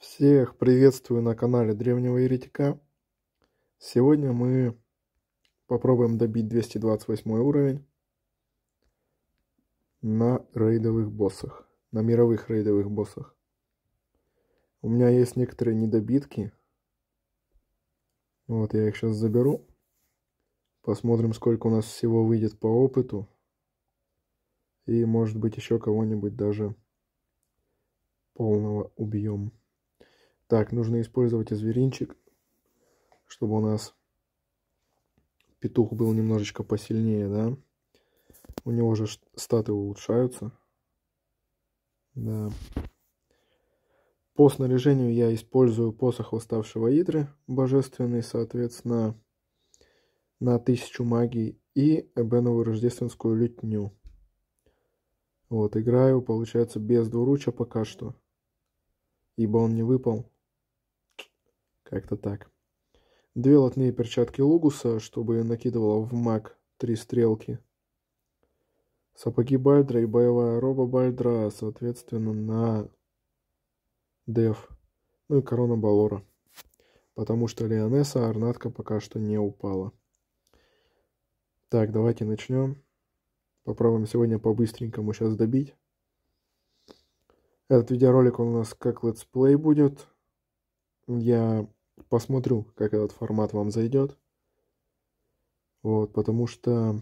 Всех приветствую на канале Древнего Еретика. Сегодня мы попробуем добить 228 уровень на рейдовых боссах, на мировых рейдовых боссах. У меня есть некоторые недобитки. Вот я их сейчас заберу. Посмотрим, сколько у нас всего выйдет по опыту. И может быть еще кого-нибудь даже полного убьем. Так, нужно использовать зверинчик, чтобы у нас петух был немножечко посильнее, да. У него же статы улучшаются. Да. По снаряжению я использую посох восставшего ядры, божественный, соответственно, на тысячу магий и эбеновую рождественскую лютню. Вот, играю, получается, без двуруча пока что, ибо он не выпал. Как-то так. Две латные перчатки Лугуса, чтобы накидывала в маг три стрелки. Сапоги Бальдра и боевая роба Бальдра, соответственно, на Дев. Ну и корона Балора. Потому что Лионесса Арнатка пока что не упала. Так, давайте начнем. Попробуем сегодня по-быстренькому сейчас добить. Этот видеоролик у нас как летсплей будет. Я посмотрю, как этот формат вам зайдет. Вот, потому что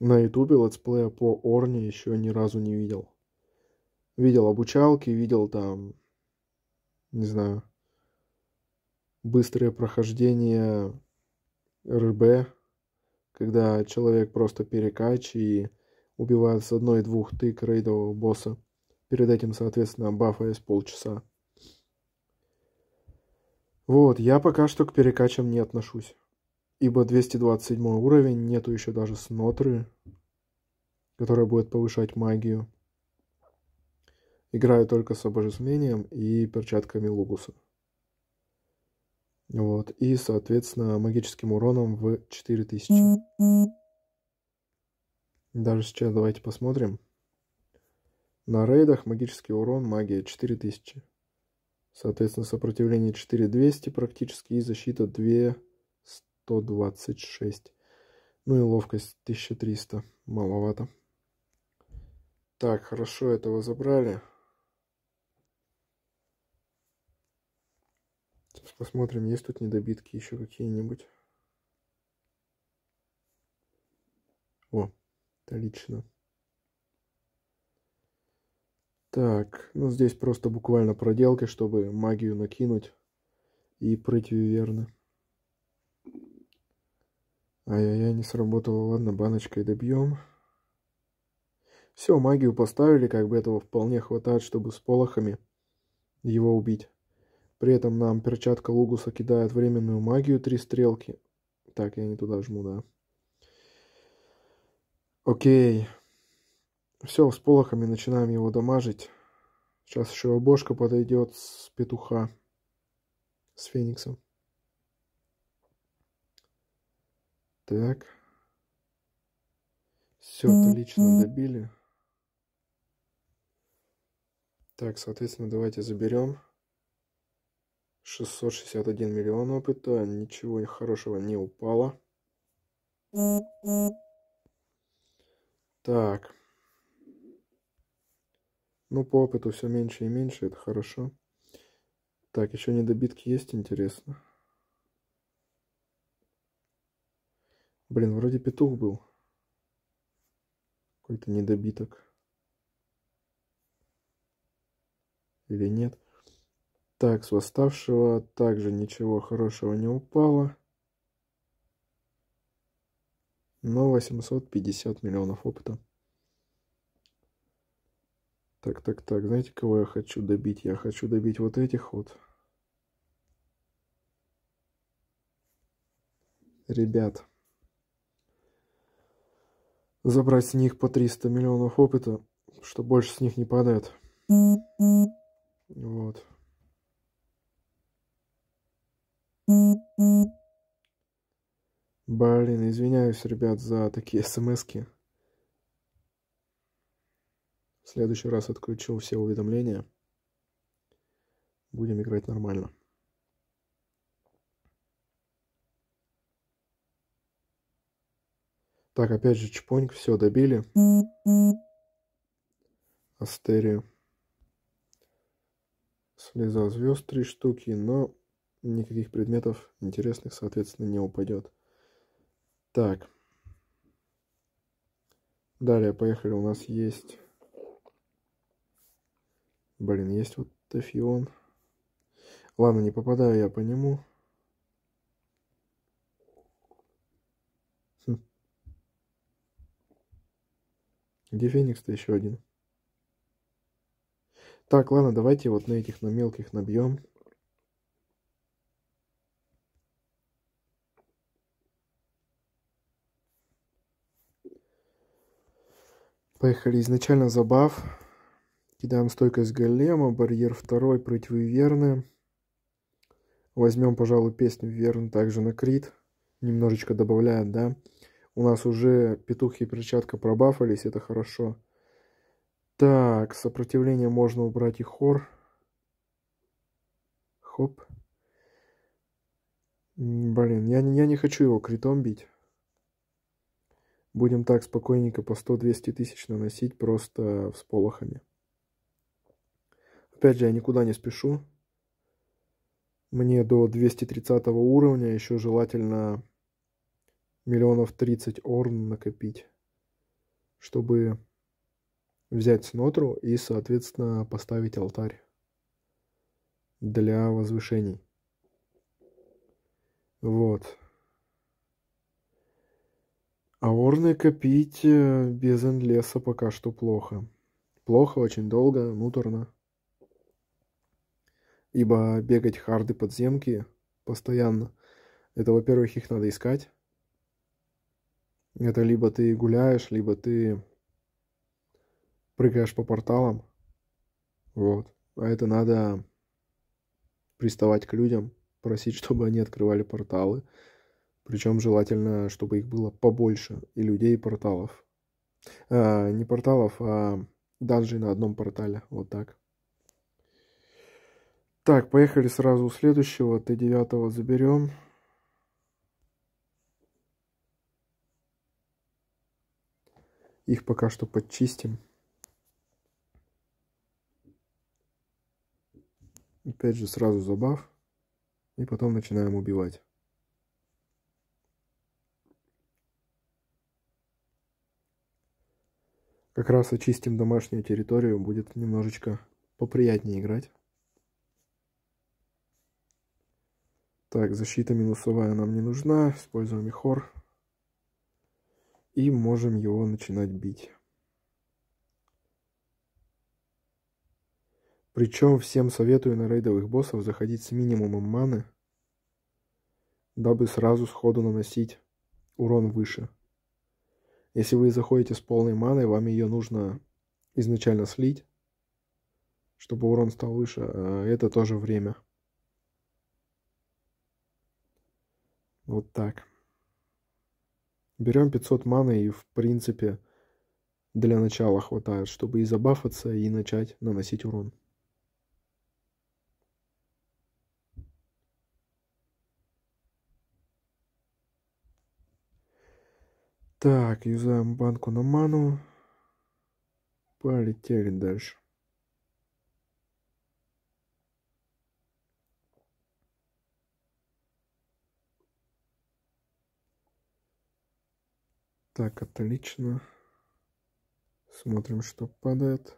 на ютубе летсплея по Орне еще ни разу не видел. Видел обучалки, видел там, не знаю, быстрое прохождение РБ, когда человек просто перекач и убивает с одной-двух тык рейдового босса. Перед этим, соответственно, бафая полчаса. Вот, я пока что к перекачам не отношусь. Ибо 227 уровень, нету еще даже смотры, которая будет повышать магию. Играю только с обожествлением и перчатками Лугуса. Вот, и, соответственно, магическим уроном в 4000. Даже сейчас давайте посмотрим. На рейдах магический урон, магия 4000. Соответственно, сопротивление 4200 практически и защита 2126. Ну и ловкость 1300. Маловато. Так, хорошо, этого забрали. Сейчас посмотрим, есть тут недобитки еще какие-нибудь. О, отлично. лично. Так, ну здесь просто буквально проделки, чтобы магию накинуть и прыть верно. Ай-яй-яй, не сработало. Ладно, баночкой добьем. Все, магию поставили, как бы этого вполне хватает, чтобы с полохами его убить. При этом нам перчатка Лугуса кидает временную магию, три стрелки. Так, я не туда жму, да. Окей. Все, с полохами начинаем его дамажить. Сейчас еще обошка подойдет с петуха, с фениксом. Так. Все, отлично добили. Так, соответственно, давайте заберем. 661 миллион опыта. Ничего хорошего не упало. Так. Ну, по опыту все меньше и меньше, это хорошо. Так, еще недобитки есть, интересно. Блин, вроде петух был. Какой-то недобиток. Или нет. Так, с восставшего также ничего хорошего не упало. Но 850 миллионов опыта. Так, так, так, знаете, кого я хочу добить? Я хочу добить вот этих вот. Ребят. Забрать с них по 300 миллионов опыта, что больше с них не падает. Вот. Блин, извиняюсь, ребят, за такие смски следующий раз отключу все уведомления. Будем играть нормально. Так, опять же, чпоньк, все, добили. Астерия. Слеза звезд три штуки, но никаких предметов интересных, соответственно, не упадет. Так. Далее, поехали. У нас есть Блин, есть вот Эфион. Ладно, не попадаю я по нему. Хм. Где Феникс-то еще один? Так, ладно, давайте вот на этих, на мелких набьем. Поехали. Изначально забав. Кидаем стойкость голема, барьер второй против Верны. Возьмем, пожалуй, песню Верн также на крит. Немножечко добавляем, да. У нас уже петух и перчатка пробафались, это хорошо. Так, сопротивление можно убрать и хор. Хоп. Блин, я, я не хочу его критом бить. Будем так спокойненько по 100-200 тысяч наносить просто всполохами. Опять же, я никуда не спешу. Мне до 230 уровня еще желательно миллионов 30 орн накопить, чтобы взять снотру и, соответственно, поставить алтарь для возвышений. Вот. А орны копить э, без энлеса пока что плохо. Плохо, очень долго, муторно. Ибо бегать харды подземки постоянно, это, во-первых, их надо искать. Это либо ты гуляешь, либо ты прыгаешь по порталам. Вот. А это надо приставать к людям, просить, чтобы они открывали порталы. Причем желательно, чтобы их было побольше. И людей, и порталов. А, не порталов, а данжей на одном портале. Вот так. Так, поехали сразу у следующего. Ты девятого заберем. Их пока что подчистим. Опять же, сразу забав. И потом начинаем убивать. Как раз очистим домашнюю территорию. Будет немножечко поприятнее играть. Так, защита минусовая нам не нужна. Используем Ихор. И можем его начинать бить. Причем всем советую на рейдовых боссов заходить с минимумом маны, дабы сразу сходу наносить урон выше. Если вы заходите с полной маной, вам ее нужно изначально слить, чтобы урон стал выше. А это тоже время. Вот так. Берем 500 маны и, в принципе, для начала хватает, чтобы и забафаться, и начать наносить урон. Так, юзаем банку на ману. Полетели дальше. Так, отлично. Смотрим, что падает.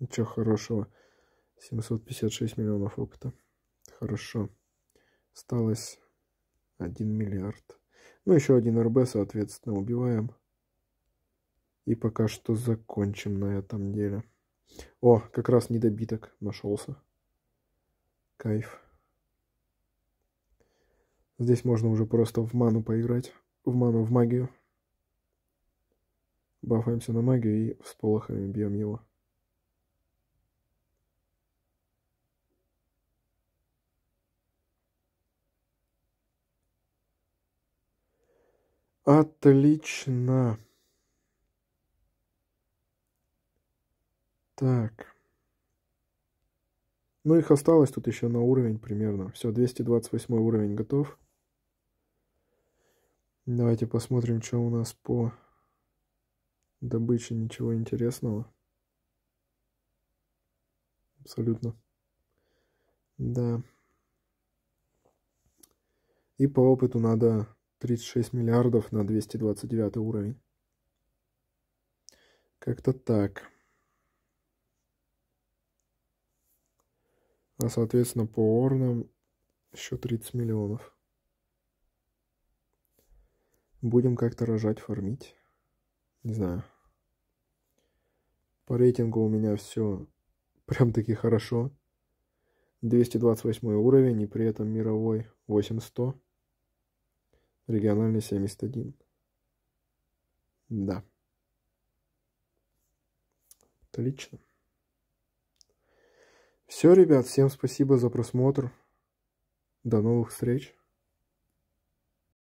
Ничего хорошего. 756 миллионов опыта. Хорошо. Осталось 1 миллиард. Ну, еще один РБ, соответственно, убиваем. И пока что закончим на этом деле. О, как раз недобиток нашелся. Кайф. Здесь можно уже просто в ману поиграть в ману в магию. Бафаемся на магию и с полохами бьем его. Отлично. Так. Ну, их осталось тут еще на уровень примерно. Все, 228 уровень готов. Давайте посмотрим, что у нас по добыче. Ничего интересного. Абсолютно. Да. И по опыту надо 36 миллиардов на 229 уровень. Как-то так. А соответственно по орнам еще 30 миллионов. Будем как-то рожать, фармить. Не знаю. По рейтингу у меня все прям-таки хорошо. 228 уровень и при этом мировой 8100. Региональный 71. Да. Отлично. Все, ребят, всем спасибо за просмотр. До новых встреч.